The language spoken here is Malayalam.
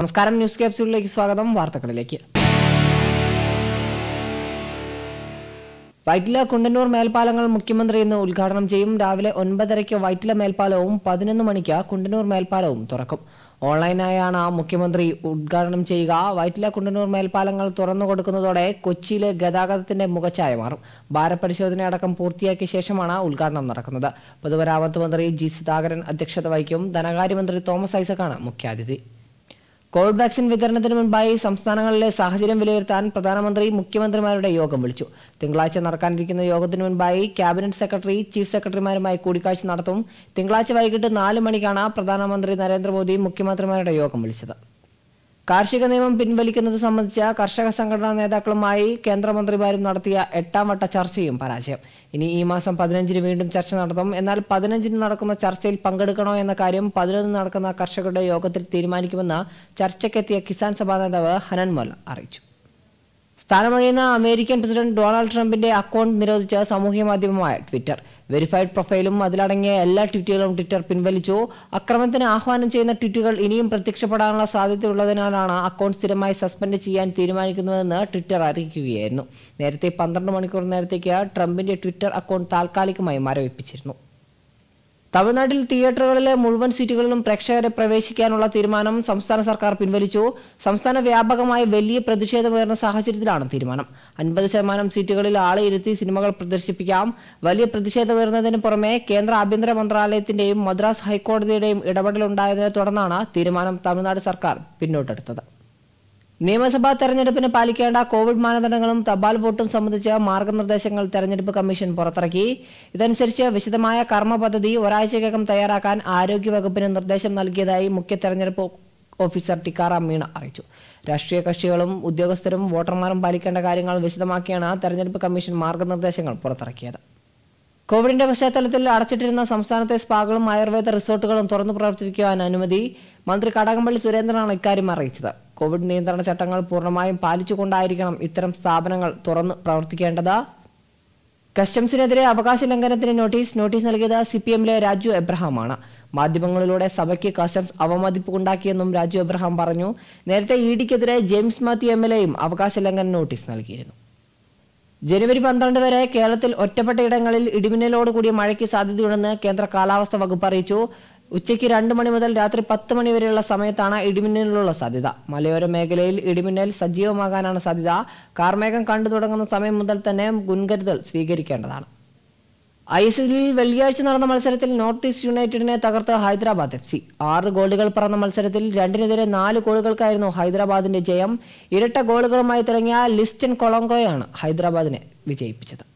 നമസ്കാരം ന്യൂസ് ക്യാപ്സ്യൂളിലേക്ക് സ്വാഗതം വാർത്തകളിലേക്ക് വൈറ്റില കുണ്ടന്നൂർ മേൽപ്പാലങ്ങൾ മുഖ്യമന്ത്രി ഇന്ന് ഉദ്ഘാടനം ചെയ്യും രാവിലെ ഒൻപതരയ്ക്ക് വൈറ്റില മേൽപ്പാലവും പതിനൊന്ന് മണിക്ക് കുണ്ടന്നൂർ മേൽപ്പാലവും തുറക്കും ഓൺലൈനായാണ് മുഖ്യമന്ത്രി ഉദ്ഘാടനം ചെയ്യുക വൈറ്റില കുണ്ടന്നൂർ മേൽപ്പാലങ്ങൾ തുറന്നു കൊടുക്കുന്നതോടെ കൊച്ചിയിലെ ഗതാഗതത്തിന്റെ മുഖച്ഛായ മാറും ഭാരപരിശോധന അടക്കം പൂർത്തിയാക്കിയ ശേഷമാണ് ഉദ്ഘാടനം നടക്കുന്നത് പൊതുമരാമത്ത് മന്ത്രി ജി സുധാകരൻ അധ്യക്ഷത വഹിക്കും ധനകാര്യമന്ത്രി തോമസ് ഐസക്കാണ് മുഖ്യാതിഥി കോവിഡ് വാക്സിൻ വിതരണത്തിന് മുൻപായി സംസ്ഥാനങ്ങളിലെ സാഹചര്യം വിലയിരുത്താൻ പ്രധാനമന്ത്രി മുഖ്യമന്ത്രിമാരുടെ യോഗം വിളിച്ചു തിങ്കളാഴ്ച നടക്കാനിരിക്കുന്ന യോഗത്തിന് മുൻപായി ക്യാബിനറ്റ് സെക്രട്ടറി ചീഫ് സെക്രട്ടറിമാരുമായി കൂടിക്കാഴ്ച നടത്തും തിങ്കളാഴ്ച വൈകിട്ട് നാല് മണിക്കാണ് പ്രധാനമന്ത്രി നരേന്ദ്രമോദി മുഖ്യമന്ത്രിമാരുടെ യോഗം വിളിച്ചത് കാർഷിക നിയമം പിൻവലിക്കുന്നത് സംബന്ധിച്ച കർഷക സംഘടനാ നേതാക്കളുമായി കേന്ദ്രമന്ത്രിമാരും നടത്തിയ എട്ടാം വട്ട ചർച്ചയും പരാജയം ഇനി ഈ മാസം പതിനഞ്ചിന് വീണ്ടും ചർച്ച നടത്തും എന്നാൽ പതിനഞ്ചിന് നടക്കുന്ന ചർച്ചയിൽ പങ്കെടുക്കണോ എന്ന കാര്യം പതിനൊന്ന് നടക്കുന്ന കർഷകരുടെ യോഗത്തിൽ തീരുമാനിക്കുമെന്ന് ചർച്ചയ്ക്കെത്തിയ കിസാൻ സഭാ നേതാവ് ഹനൻമോൽ അറിയിച്ചു സ്ഥാനമൊഴിയുന്ന അമേരിക്കൻ പ്രസിഡന്റ് ഡൊണാൾഡ് ട്രംപിന്റെ അക്കൗണ്ട് നിരോധിച്ച സാമൂഹ്യ മാധ്യമമായ ട്വിറ്റർ വെരിഫൈഡ് പ്രൊഫൈലും അതിലടങ്ങിയ എല്ലാ ട്വീറ്റുകളും ട്വിറ്റർ പിൻവലിച്ചു അക്രമത്തിന് ആഹ്വാനം ചെയ്യുന്ന ട്വീറ്റുകൾ ഇനിയും പ്രത്യക്ഷപ്പെടാനുള്ള സാധ്യതയുള്ളതിനാലാണ് അക്കൗണ്ട് സ്ഥിരമായി സസ്പെൻഡ് ചെയ്യാൻ തീരുമാനിക്കുന്നതെന്ന് ട്വിറ്റർ അറിയിക്കുകയായിരുന്നു നേരത്തെ പന്ത്രണ്ട് മണിക്കൂർ നേരത്തേക്ക് ട്രംപിന്റെ ട്വിറ്റർ അക്കൗണ്ട് താൽക്കാലികമായി മരവിപ്പിച്ചിരുന്നു തമിഴ്നാട്ടിൽ തിയേറ്ററുകളിലെ മുഴുവൻ സീറ്റുകളിലും പ്രേക്ഷകരെ പ്രവേശിക്കാനുള്ള തീരുമാനം സംസ്ഥാന സർക്കാർ പിൻവലിച്ചു സംസ്ഥാന വ്യാപകമായി വലിയ പ്രതിഷേധമുയർന്ന സാഹചര്യത്തിലാണ് തീരുമാനം അൻപത് ശതമാനം സീറ്റുകളിൽ ആളെ ഇരുത്തി സിനിമകൾ പ്രദർശിപ്പിക്കാം വലിയ പ്രതിഷേധമുയർന്നതിന് പുറമെ കേന്ദ്ര ആഭ്യന്തര മന്ത്രാലയത്തിന്റെയും മദ്രാസ് ഹൈക്കോടതിയുടെയും ഇടപെടലുണ്ടായതിനെ തുടർന്നാണ് തീരുമാനം തമിഴ്നാട് സർക്കാർ പിന്നോട്ടെടുത്തത് നിയമസഭാ തെരഞ്ഞെടുപ്പിന് പാലിക്കേണ്ട കോവിഡ് മാനദണ്ഡങ്ങളും തപാൽ വോട്ടും സംബന്ധിച്ച മാർഗനിർദ്ദേശങ്ങൾ തെരഞ്ഞെടുപ്പ് കമ്മീഷൻ പുറത്തിറക്കി ഇതനുസരിച്ച് വിശദമായ കർമ്മ പദ്ധതി ഒരാഴ്ചക്കകം തയ്യാറാക്കാൻ ആരോഗ്യവകുപ്പിന് നിർദ്ദേശം നൽകിയതായി മുഖ്യ തെരഞ്ഞെടുപ്പ് ഓഫീസർ ടിക്കാറാം മീണ അറിയിച്ചു രാഷ്ട്രീയ കക്ഷികളും ഉദ്യോഗസ്ഥരും വോട്ടർമാരും പാലിക്കേണ്ട കാര്യങ്ങൾ വിശദമാക്കിയാണ് തെരഞ്ഞെടുപ്പ് കമ്മീഷൻ മാർഗനിർദ്ദേശങ്ങൾ പുറത്തിറക്കിയത് കോവിഡിന്റെ പശ്ചാത്തലത്തിൽ അടച്ചിട്ടിരുന്ന സംസ്ഥാനത്തെ സ്പാകളും ആയുർവേദ റിസോർട്ടുകളും തുറന്നു പ്രവർത്തിക്കുവാൻ അനുമതി മന്ത്രി കടകംപള്ളി സുരേന്ദ്രനാണ് ഇക്കാര്യം അറിയിച്ചത് കോവിഡ് നിയന്ത്രണ ചട്ടങ്ങൾ പൂർണ്ണമായും പാലിച്ചുകൊണ്ടായിരിക്കണം ഇത്തരം സ്ഥാപനങ്ങൾ തുറന്നു പ്രവർത്തിക്കേണ്ടത് കസ്റ്റംസിനെതിരെ അവകാശ ലംഘനത്തിന് നോട്ടീസ് നോട്ടീസ് നൽകിയത് സി പി എമ്മിലെ രാജു എബ്രഹാമാണ് മാധ്യമങ്ങളിലൂടെ സഭയ്ക്ക് കസ്റ്റംസ് അവമതിപ്പ് ഉണ്ടാക്കിയെന്നും രാജു എബ്രഹാം പറഞ്ഞു നേരത്തെ ഡിക്കെതിരെ ജെയിംസ് മാത്യു എം എൽ എയും അവകാശ ലംഘന നോട്ടീസ് നൽകിയിരുന്നു ജനുവരി പന്ത്രണ്ട് വരെ കേരളത്തിൽ ഒറ്റപ്പെട്ട ഇടങ്ങളിൽ ഇടിമിന്നലോട് കൂടിയ മഴയ്ക്ക് സാധ്യതയുണ്ടെന്ന് കേന്ദ്ര കാലാവസ്ഥ വകുപ്പ് അറിയിച്ചു ഉച്ചയ്ക്ക് രണ്ട് മണി മുതൽ രാത്രി പത്ത് മണി വരെയുള്ള സമയത്താണ് ഇടിമിന്നലിനുള്ള സാധ്യത മലയോര മേഖലയിൽ ഇടിമിന്നൽ സജീവമാകാനാണ് സാധ്യത കാർമേഘം കണ്ടു തുടങ്ങുന്ന സമയം മുതൽ തന്നെ മുൻകരുതൽ സ്വീകരിക്കേണ്ടതാണ് ഐ എസ് എല്ലിൽ വെള്ളിയാഴ്ച നടന്ന മത്സരത്തിൽ നോർത്ത് ഈസ്റ്റ് യുണൈറ്റഡിനെ തകർത്ത ഹൈദരാബാദ് എഫ് സി ആറ് ഗോളുകൾ പറന്ന മത്സരത്തിൽ രണ്ടിനെതിരെ നാല് ഗോളുകൾക്കായിരുന്നു ഹൈദരാബാദിന്റെ ജയം ഇരട്ട ഗോളുകളുമായി തിളങ്ങിയ ലിസ്റ്റൻ കൊളങ്കോയാണ് ഹൈദരാബാദിനെ വിജയിപ്പിച്ചത്